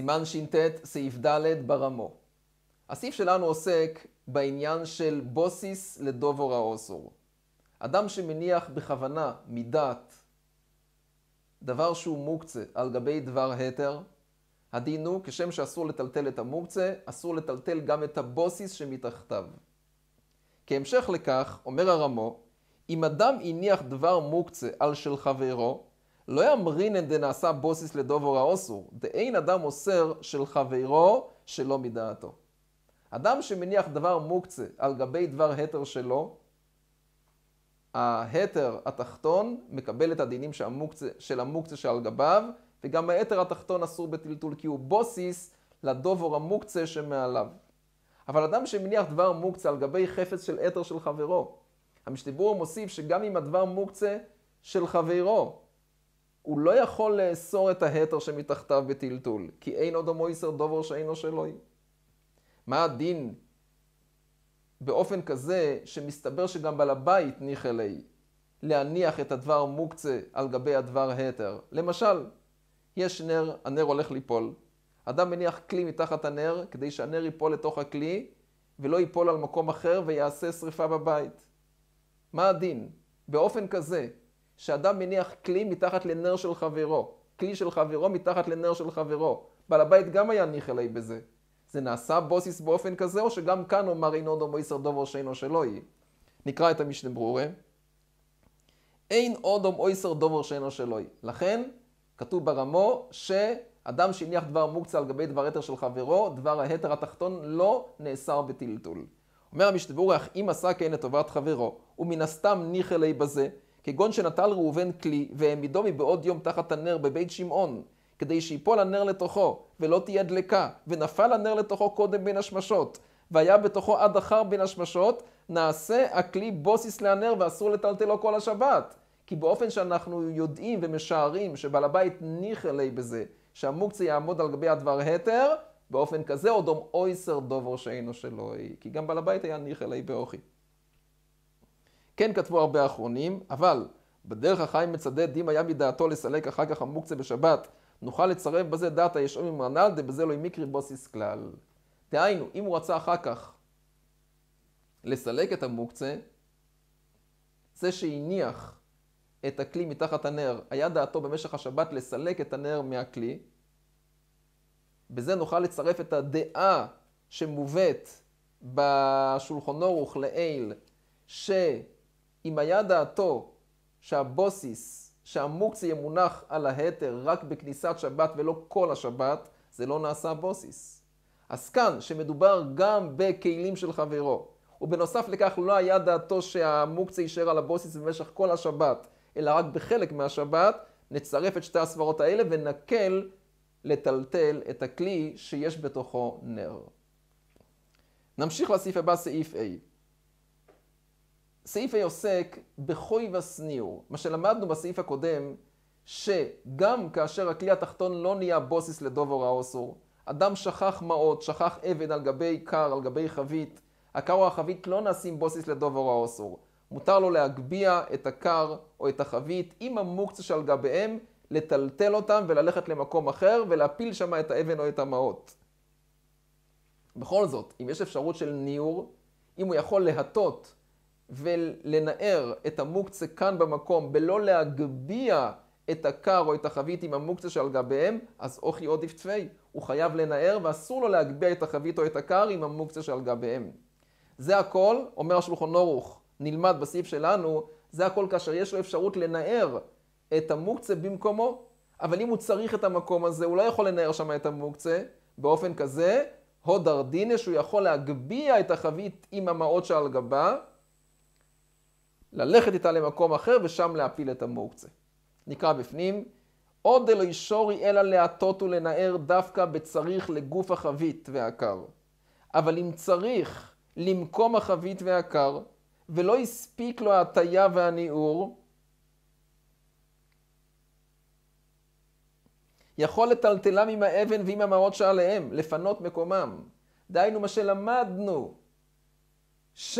סימן שט, סעיף ד' ברמו. הסעיף שלנו עוסק בעניין של בוסיס לדובור האוסור. אדם שמניח בכוונה, מדעת, דבר שהוא מוקצה על גבי דבר התר, הדין הוא, כשם שאסור לטלטל את המוקצה, אסור לטלטל גם את הבוסיס שמתחתיו. כהמשך לכך, אומר הרמו, אם אדם הניח דבר מוקצה על של חברו, לא ימרינן דנעשה בוסיס לדובור האוסור, דאין אדם אוסר של חברו שלא מדעתו. אדם שמניח דבר מוקצה על גבי דבר התר שלו, ההתר התחתון מקבל את הדינים של המוקצה, של המוקצה שעל גביו, וגם ההתר התחתון אסור בטלטול כי הוא בוסיס לדובור המוקצה שמעליו. אבל אדם שמניח דבר מוקצה על גבי חפץ של אתר של חברו, המשתיבור מוסיף שגם אם הדבר מוקצה של חברו, הוא לא יכול לאסור את ההתר שמתחתיו בטלטול, כי אין עוד המויסר דובר שאינו שלוי. מה הדין באופן כזה שמסתבר שגם בעל הבית ניחא לי להניח את הדבר מוקצה על גבי הדבר התר? למשל, יש נר, הנר הולך ליפול. אדם מניח כלי מתחת הנר כדי שהנר ייפול לתוך הכלי ולא ייפול על מקום אחר ויעשה שריפה בבית. מה הדין? באופן כזה שאדם מניח כלי מתחת לנר של חברו, כלי של חברו מתחת לנר של חברו. בעל הבית גם היה ניחלי בזה. זה נעשה בוסיס באופן כזה, או שגם כאן אומר אינו דומו איסר דובו שאינו שלא יהיה. נקרא את המשנה ברורה. אין אודום או איסר דובר שאינו שלוי. לכן, כתוב ברמו שאדם שהניח דבר מוקצה על גבי דבר היתר של חברו, דבר ההתר התחתון לא נאסר בטלטול. אומר המשתבורך, אם עשה כן לטובת חברו, ומן הסתם ניחלי בזה, כגון שנטל ראובן כלי, והעמידו מבעוד יום תחת הנר בבית שמעון, כדי שיפול הנר לתוכו, ולא תהיה דלקה, ונפל הנר לתוכו קודם בין השמשות, והיה בתוכו עד אחר בין השמשות, נעשה הכלי בוסיס להנר ואסור לטלטלו כל השבת. כי באופן שאנחנו יודעים ומשערים שבעל הבית ניחלי בזה, שהמוקצה יעמוד על גבי הדבר התר, באופן כזה עוד אום אויסר דובר שאינו שלוי, כי גם בעל הבית היה ניחלי באוכי. כן כתבו הרבה אחרונים, אבל בדרך החיים מצדד, אם היה מדעתו לסלק אחר כך המוקצה בשבת, נוכל לצרב בזה דעת הישום עם רנן, דבזה לא ימיקרי בוסיס כלל. דהיינו, אם הוא רצה אחר כך לסלק את המוקצה, זה שהניח את הכלי מתחת הנר, היה דעתו במשך השבת לסלק את הנר מהכלי, בזה נוכל לצרף את הדעה שמובאת בשולחון רוך לעיל, ש... אם היה דעתו שהבוסיס, שהמוקציה מונח על ההתר רק בכניסת שבת ולא כל השבת, זה לא נעשה בוסיס. אז כאן, שמדובר גם בכלים של חברו, ובנוסף לכך לא היה דעתו שהמוקצה יישאר על הבוסיס במשך כל השבת, אלא רק בחלק מהשבת, נצרף את שתי הסברות האלה ונקל לטלטל את הכלי שיש בתוכו נר. נמשיך לסעיף הבא, סעיף A. סעיף ה' עוסק בחוי וסניור. מה שלמדנו בסעיף הקודם, שגם כאשר הכלי התחתון לא נהיה בוסיס לדוב הוראה אוסור, אדם שכח מעות, שכח אבן על גבי קר, על גבי חבית, הקר או החבית לא נעשים בוסיס לדוב הוראה אוסור. מותר לו להגביה את הקר או את החבית עם המוקצה שעל גביהם, לטלטל אותם וללכת למקום אחר ולהפיל שם את האבן או את המעות. בכל זאת, אם יש אפשרות של ניעור, אם הוא יכול להטות ולנער את המוקצה כאן במקום, בלא להגביה את הקר או את החבית עם המוקצה שעל גביהם, אז אוכי עודף תפי. הוא חייב לנער ואסור לו להגביה את החבית או את הקר עם המוקצה שעל גביהם. זה הכל, אומר השולחון אורוך, נלמד בסעיף שלנו, זה הכל כאשר יש לו אפשרות לנער את המוקצה במקומו. אבל אם הוא צריך את המקום הזה, הוא לא יכול לנער שם את המוקצה. באופן כזה, הוד ארדינש, הוא יכול להגביה את החבית עם המעות שעל גבה, ללכת איתה למקום אחר ושם להפיל את המוקצה. נקרא בפנים, עוד דלא ישורי אלא להטות ולנער דווקא בצריך לגוף החבית והקר. אבל אם צריך למקום החבית והקר, ולא הספיק לו ההטייה והניעור, יכול לטלטלם עם האבן ועם המעות שעליהם, לפנות מקומם. דהיינו מה שלמדנו, ש...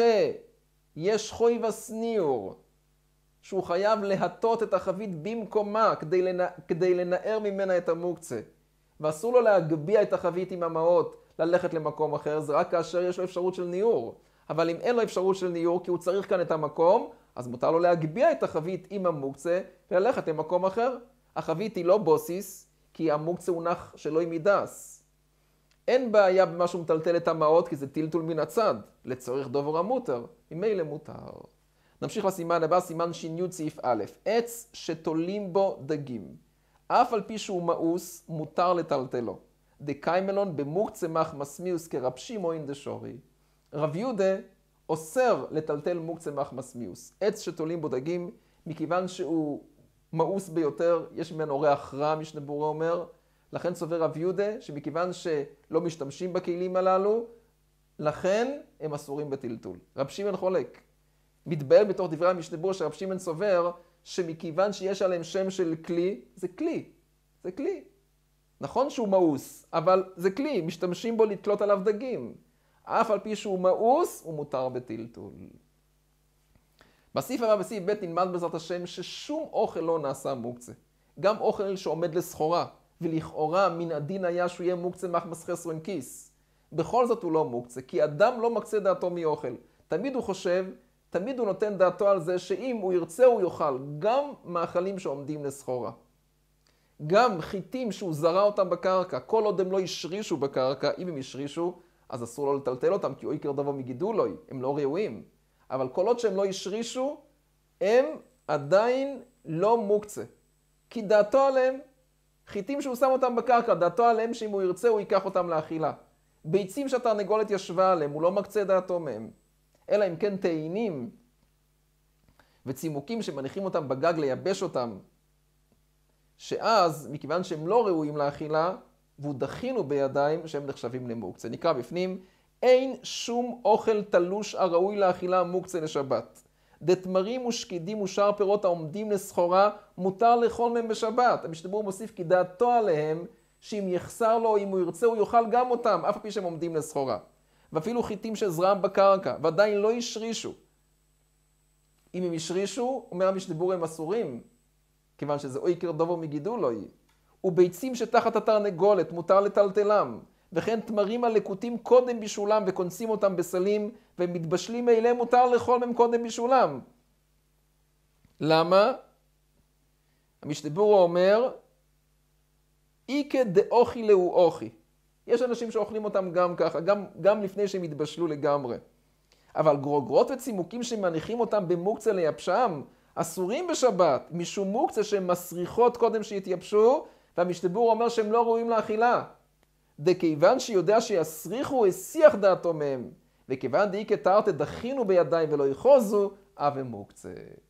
יש חוי וסניור, שהוא חייב להטות את החבית במקומה כדי, לנ... כדי לנער ממנה את המוקצה. ואסור לו להגביה את החבית עם המעות, ללכת למקום אחר, זה רק כאשר יש לו אפשרות של ניעור. אבל אם אין לו אפשרות של ניעור, כי הוא צריך כאן את המקום, אז מותר לו להגביה את החבית עם המוקצה וללכת למקום אחר. החבית היא לא בוסיס, כי המוקצה הוא נח שלא עם מידס. אין בעיה במה שהוא מטלטל את המעות, כי זה טלטול מן הצד. לצורך דובר המותר, ממילא מותר. נמשיך לסימן הבא, סימן ש"י סעיף א', עץ שתולים בו דגים. אף על פי שהוא מאוס, מותר לטלטלו. דקיימלון במוק צמח מסמיוס כרב שמעון דשורי. רב יהודה אוסר לטלטל מוק צמח מסמיוס. עץ שתולים בו דגים, מכיוון שהוא מאוס ביותר, יש ממנו ריח רע, משנה בורא אומר, לכן סובר רב יהודה שמכיוון שלא משתמשים בכלים הללו, לכן הם אסורים בטלטול. רב שמעון חולק. מתבהל בתוך דברי המשנה בור שרב שמעון סובר שמכיוון שיש עליהם שם של כלי, זה כלי. זה כלי. נכון שהוא מאוס, אבל זה כלי, משתמשים בו לתלות עליו דגים. אף על פי שהוא מאוס, הוא מותר בטלטול. בסעיף הבא, בסעיף ב', נלמד בעזרת השם ששום אוכל לא נעשה מוקצה. גם אוכל שעומד לסחורה, ולכאורה מן הדין היה שהוא יהיה מוקצה מחמס חסרון כיס. בכל זאת הוא לא מוקצה, כי אדם לא מקצה דעתו מאוכל. תמיד הוא חושב, תמיד הוא נותן דעתו על זה שאם הוא ירצה הוא יאכל גם מאכלים שעומדים לסחורה. גם חיטים שהוא זרע אותם בקרקע, כל עוד הם לא השרישו בקרקע, אם הם השרישו, אז אסור לו לטלטל אותם, כי אוי קרדבו מגידולוי, הם לא ראויים. אבל כל עוד שהם לא השרישו, הם עדיין לא מוקצה. כי דעתו עליהם חיטים שהוא שם אותם בקרקע, דעתו עליהם שאם הוא ירצה הוא ייקח אותם לאכילה. ביצים שהתרנגולת ישבה עליהם, הוא לא מקצה דעתו מהם. אלא אם כן תאנים וצימוקים שמניחים אותם בגג לייבש אותם, שאז, מכיוון שהם לא ראויים לאכילה, והוא דחינו בידיים שהם נחשבים למוקצה. נקרא בפנים, אין שום אוכל תלוש הראוי לאכילה מוקצה לשבת. דתמרים ושקידים ושאר פירות העומדים לסחורה, מותר לאכול מהם בשבת. המשתבר מוסיף כי דעתו עליהם, שאם יחסר לו, אם הוא ירצה, הוא יאכל גם אותם, אף על פי שהם עומדים לסחורה. ואפילו חיטים שזרם בקרקע, ועדיין לא השרישו. אם הם השרישו, אומר המשתבר הם אסורים, כיוון שזה אוי קרדובו מגידול לא יהיה. וביצים שתחת התרנגולת, מותר לטלטלם. וכן תמרים הלקוטים קודם בישולם וקונסים אותם בסלים, ומתבשלים אליהם מותר לאכול מהם קודם בישולם. למה? המשתבורו אומר, איקה דאוכי לאו אוכי. יש אנשים שאוכלים אותם גם ככה, גם, גם לפני שהם התבשלו לגמרי. אבל גרוגרות וצימוקים שמניחים אותם במוקצה ליבשם, אסורים בשבת, משום מוקצה שהן מסריחות קודם שיתייבשו, והמשתבור אומר שהם לא ראויים לאכילה. דכיוון שיודע שיסריחו הסיח דעתו מהם, וכיוון דאי כתרתי דחינו בידיים ולא יחוזו, אבי מוקצה.